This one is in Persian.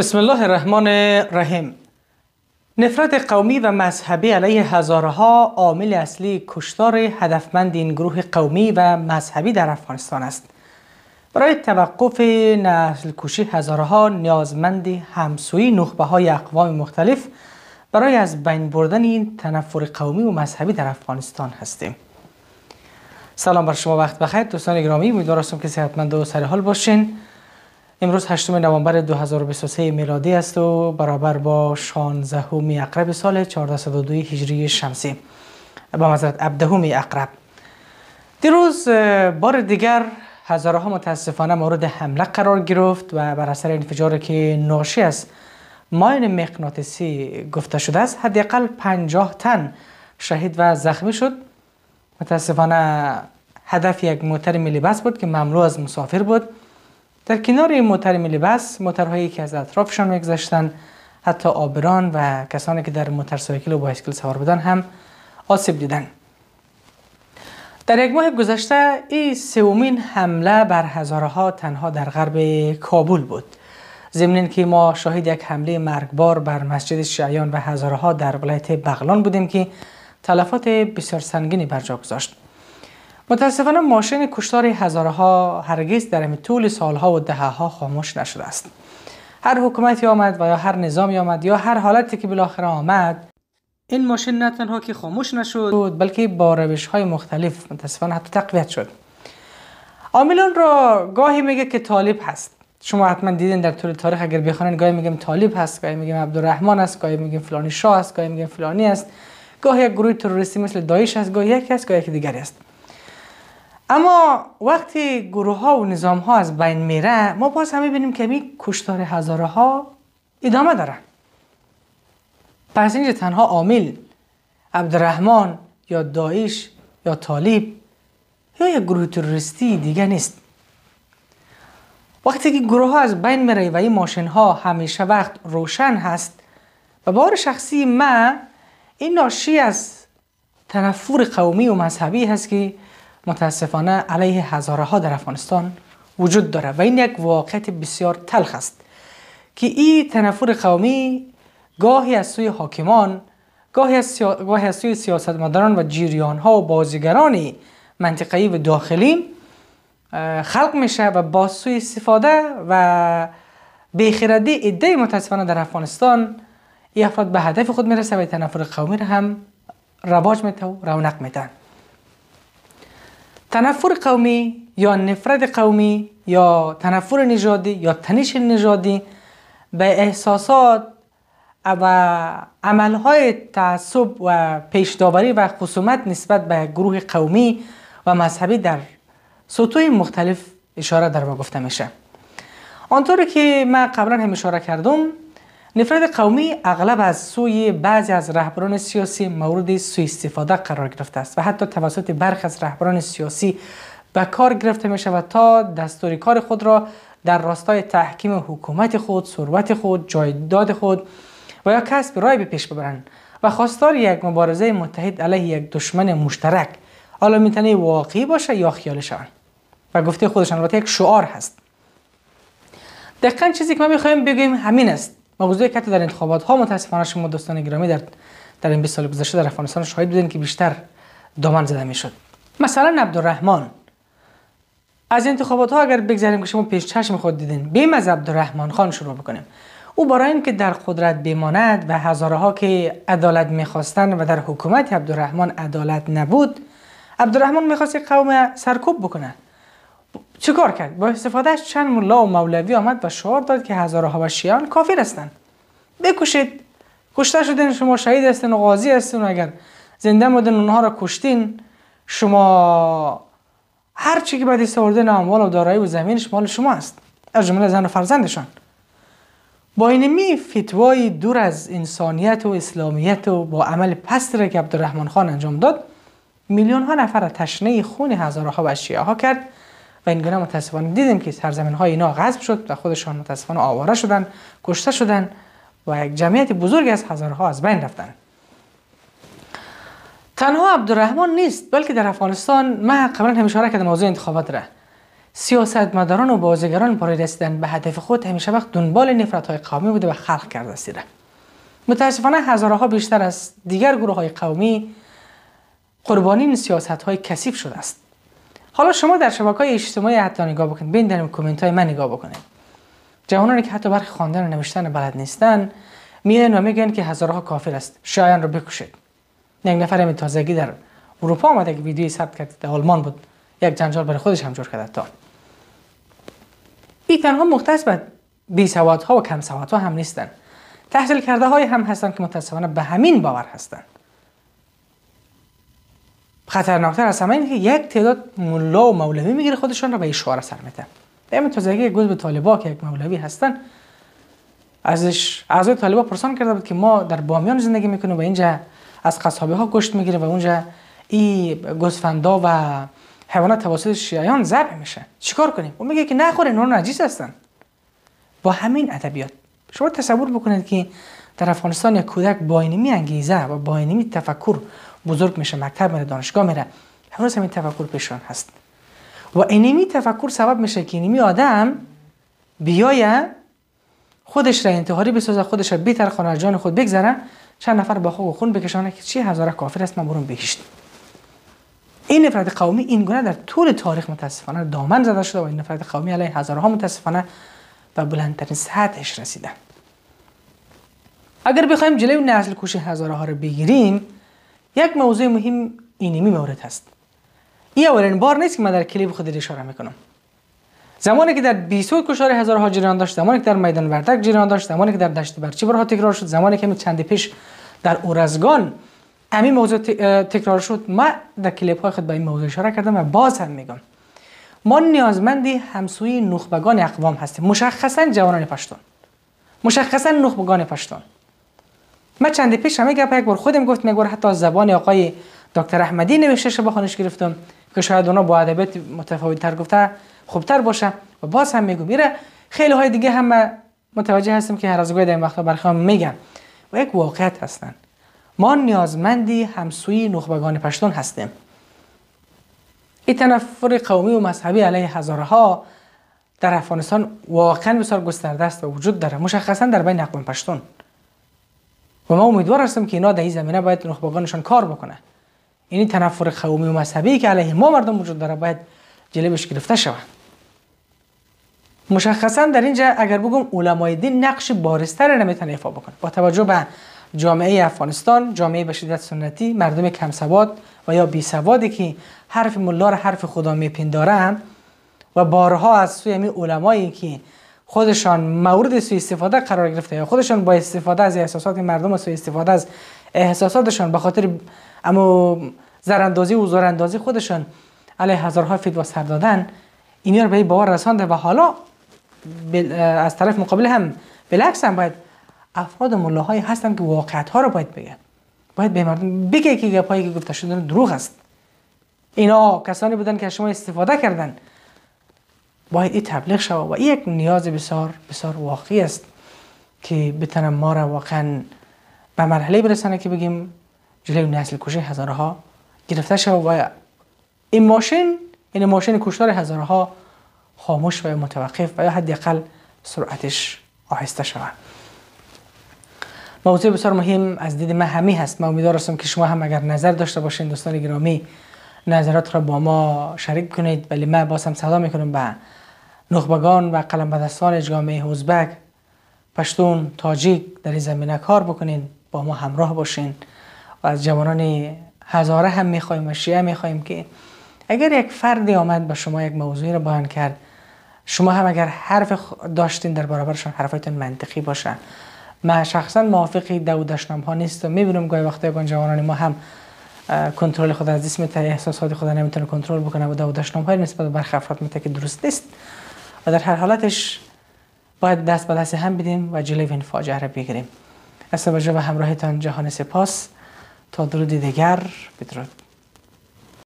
بسم الله الرحمن الرحیم نفرت قومی و مذهبی علیه هزارها عامل اصلی کشتار هدفمند این گروه قومی و مذهبی در افغانستان است برای توقف نسل کشی هزارها نیازمند همسویی نخبه های اقوام مختلف برای از بین بردن این تنفر قومی و مذهبی در افغانستان هستیم سلام بر شما وقت بخیر دوستان گرامی امیدوار هستم که صحتمند و سرحال باشین امروز 8 نوامبر 2023 میلادی است و برابر با 16 اقرب سال 1402 هجری شمسی با مذارت 17 اقرب دیروز بار دیگر هزارها متاسفانه مورد حمله قرار گرفت و بر اثر انفجار که ناشی است ماین مقناطیسی گفته شده است حداقل 50 تن شهید و زخمی شد متاسفانه هدف یک موتر ملی بود که مملو از مسافر بود در کنار این ملی بس موترهایی که از اطرافشان میگذشتند حتی آبران و کسانی که در سایکل و بایسکل سوار بودن هم آسیب دیدن در یک ماه گذشته این سومین حمله بر هزارها تنها در غرب کابل بود ضمن که ما شاهد یک حمله مرگبار بر مسجد شیعیان و هزارها در ولایت بغلان بودیم که تلفات بسیار سنگینی بر جا گذاشت متاسفانه ماشین کشتار هزارها هرگز در طول سالها و دهها خاموش نشده است هر حکومتی آمد و یا هر نظامی آمد یا هر حالتی که بالاخره آمد این ماشین نه تنها که خاموش نشد بلکه با روش های مختلف متاسفانه حتی تقویت شد عاملان را گاهی میگه که طالب هست شما حتما دیدین در طول تاریخ اگر بخونین گاهی میگم طالب هست گاهی میگم عبدالرحمن است گاهی میگم فلانی شاه است گاهی میگم فلانی است گاهی یک گروه تروریستی مثل داعش است گاهی یکی است گاهی یکی دیگری است اما وقتی گروه ها و نظام ها از بین میره ما باز هم میبینیم که این کشتار هزاره ها ادامه دارن پس اینجا تنها عامل عبدالرحمن یا داعش یا طالب یا یک گروه تروریستی دیگه نیست وقتی که گروه ها از بین میره و این ماشین ها همیشه وقت روشن هست و بار شخصی من این ناشی از تنفر قومی و مذهبی هست که متاسفانه علیه هزاره ها در افغانستان وجود داره و این یک واقعیت بسیار تلخ است که این تنفر قومی گاهی از سوی حاکمان گاهی از, سیا... گاهی از سوی سیاستمداران و جیریان ها و بازیگران منطقه‌ای و داخلی خلق میشه و با سوی استفاده و بیخردی ایده متاسفانه در افغانستان این افراد به هدف خود میرسه و تنفر قومی را هم رواج میده و رونق میدن تنفر قومی یا نفرت قومی یا تنفر نژادی یا تنش نژادی به احساسات و عملهای تعصب و پیشداوری و خصومت نسبت به گروه قومی و مذهبی در سطوح مختلف اشاره در ما گفته میشه آنطور که من قبلا هم اشاره کردم نفرت قومی اغلب از سوی بعضی از رهبران سیاسی مورد سوء استفاده قرار گرفته است و حتی توسط برخی از رهبران سیاسی به کار گرفته می شود تا دستوری کار خود را در راستای تحکیم حکومت خود، ثروت خود، جایداد خود و یا کسب رای به پیش ببرند و خواستار یک مبارزه متحد علیه یک دشمن مشترک حالا میتونه واقعی باشه یا شوند و گفته خودشان البته یک شعار هست دقیقا چیزی که ما میخوایم بگیم همین است موضوعی موضوع در انتخابات ها متاسفانه شما دوستان گرامی در در این 20 سال گذشته در افغانستان شاهد بودین که بیشتر دامن زده میشد مثلا عبدالرحمن از انتخابات ها اگر بگذاریم که شما پیش چشم خود دیدین بیم از عبدالرحمن خان شروع بکنیم او برای اینکه در قدرت بماند و هزاره ها که عدالت میخواستن و در حکومت عبدالرحمن عدالت نبود عبدالرحمن میخواست قوم سرکوب بکنه چیکار کرد با استفاده از چند مولا و مولوی آمد و شعار داد که و شیعان کافر هستند بکشید کشته شدین شما شهید هستین و غازی هستین و اگر زنده مدن اونها را کشتین شما هر چی که بعد سوردن اموال و دارایی و زمینش مال شما است از جمله زن و فرزندشان با این می فتوای دور از انسانیت و اسلامیت و با عمل پست را که عبدالرحمن خان انجام داد میلیون ها نفر تشنه خون هزارها و ها کرد و این گونه متاسفانه دیدیم که سرزمین های اینا غصب شد و خودشان متاسفانه آواره شدن، کشته شدن و یک جمعیت بزرگی از هزارها از بین رفتند تنها عبدالرحمن نیست بلکه در افغانستان ما قبلا هم اشاره کردم موضوع انتخابات را مداران و بازیگران برای رسیدن به هدف خود همیشه وقت دنبال نفرت های قومی بوده و خلق کرده سیره متاسفانه هزارها بیشتر از دیگر گروه های قومی قربانی سیاست های کثیف شده است حالا شما در شبکه های اجتماعی حتی نگاه بکنید بین در کومنت های من نگاه بکنید جوانانی که حتی برخی خواندن و نوشتن بلد نیستن میان و میگن که هزارها کافر است شایان رو بکشید یک نفر همین تازگی در اروپا آمده که ویدیوی ثبت کرد در آلمان بود یک جنجال برای خودش هم جور کرده تا این تنها مختص به بی سوادها و کم سوادها هم نیستن تحصیل کرده های هم هستن که متاسفانه به همین باور هستند خطرناکتر از همه اینه که یک تعداد ملا و مولوی میگیره خودشان را به اشاره سر میتن به گوز به طالبا که یک مولوی هستن ازش اعضای طالبا پرسان کرده بود که ما در بامیان زندگی میکنیم و اینجا از قصابه ها گشت میگیره و اونجا ای گوسفندا و حیوانات توسط شیعان ذبح میشه. چیکار کنیم اون میگه که نخور نور نجیس هستن با همین ادبیات شما تصور بکنید که در افغانستان یک کودک با اینمی انگیزه و با تفکر بزرگ میشه مکتب میره دانشگاه میره هنوز همین تفکر پیشون هست و اینمی تفکر سبب میشه که اینمی آدم بیایه خودش را انتحاری بسازه خودش را بیتر خانه جان خود بگذره چند نفر با خود خون بکشانه که چی هزاره کافر هست، من برون بهشت این نفرت قومی این گونه در طول تاریخ متاسفانه دامن زده شده و این نفرت قومی علیه هزارها متاسفانه و بلندترین سطحش رسیدن اگر بخوایم جلوی نسل کوش هزارها رو بگیریم یک موضوع مهم اینمی مورد هست این اولین بار نیست که من در کلیپ خود اشاره میکنم زمانی که در بیسود کشار هزارها جریان داشت زمانی که در میدان وردک جریان داشت زمانی که در دشت برچی برها تکرار شد زمانی که چند پیش در اورزگان همین موضوع تکرار شد من در کلیپ های خود به این موضوع اشاره کردم و باز هم میگم ما نیازمندی همسوی نخبگان اقوام هستیم مشخصا جوانان پشتون مشخصا نخبگان پشتون ما چند پیش هم یک بار خودم گفت میگور حتی از زبان آقای دکتر احمدی نوشته شده بخونش گرفتم که شاید اونا با ادبیات متفاوت تر گفته خوبتر باشه و باز هم میگم میره خیلی های دیگه هم متوجه هستم که هر از گاهی در این وقتا برخوام میگن و یک واقعیت هستن ما نیازمندی همسوی نخبگان پشتون هستیم این تنفر قومی و مذهبی علیه هزارها در افغانستان واقعا بسیار گسترده است و وجود داره مشخصا در بین اقوام پشتون و ما امیدوار هستیم که اینا در این زمینه باید نخبگانشان کار بکنه این یعنی تنفر قومی و مذهبی که علیه ما مردم وجود داره باید جلبش گرفته شود مشخصا در اینجا اگر بگم علمای دین نقش بارستر نمیتونه ایفا بکنه با توجه به جامعه افغانستان جامعه به شدت سنتی مردم کم سواد و یا بی سوادی که حرف ملا را حرف خدا میپندارن و بارها از سوی علمایی که خودشان مورد سوء استفاده قرار گرفته یا خودشان با استفاده از احساسات مردم و سوء استفاده از احساساتشان به خاطر اما زراندازی و زوراندازی خودشان علی هزارها فتوا سر دادن اینا رو به باور رسانده و حالا از طرف مقابل هم بلکس هم باید افراد ملاهای هستن که واقعیت ها رو باید بگن باید به مردم بگه که گپایی که گفته شده دروغ است اینا کسانی بودن که شما استفاده کردن باید این تبلیغ شود و یک نیاز بسیار بسیار واقعی است که بتنم ما را واقعا به مرحله برسانه که بگیم جلوی نسل کشی هزارها گرفته شود و این ماشین این یعنی ماشین کشتار هزارها خاموش و متوقف و یا حداقل سرعتش آهسته شود موضوع بسیار مهم از دید من همی هست من امیدوار هستم که شما هم اگر نظر داشته باشین دوستان گرامی نظرات را با ما شریک کنید ولی من باسم صدا میکنم به نخبگان و بدستان جامعه هوزبک پشتون تاجیک در این زمینه کار بکنین با ما همراه باشین و از جوانان هزاره هم میخوایم و شیعه میخوایم که اگر یک فردی آمد به شما یک موضوعی رو بیان کرد شما هم اگر حرف داشتین در برابرشان حرفتون منطقی باشه من شخصا موافق دو دشنام ها نیست و میبینم گاهی وقتی یکان جوانان ما هم کنترل خود از دیست احساسات خود نمیتونه کنترل بکنه و دو دشنام های نسبت به برخی افراد که درست نیست و در هر حالتش باید دست به دست هم بدیم و جلوی این فاجعه را بگیریم از توجه و همراهتان جهان سپاس تا درود دیگر بدرود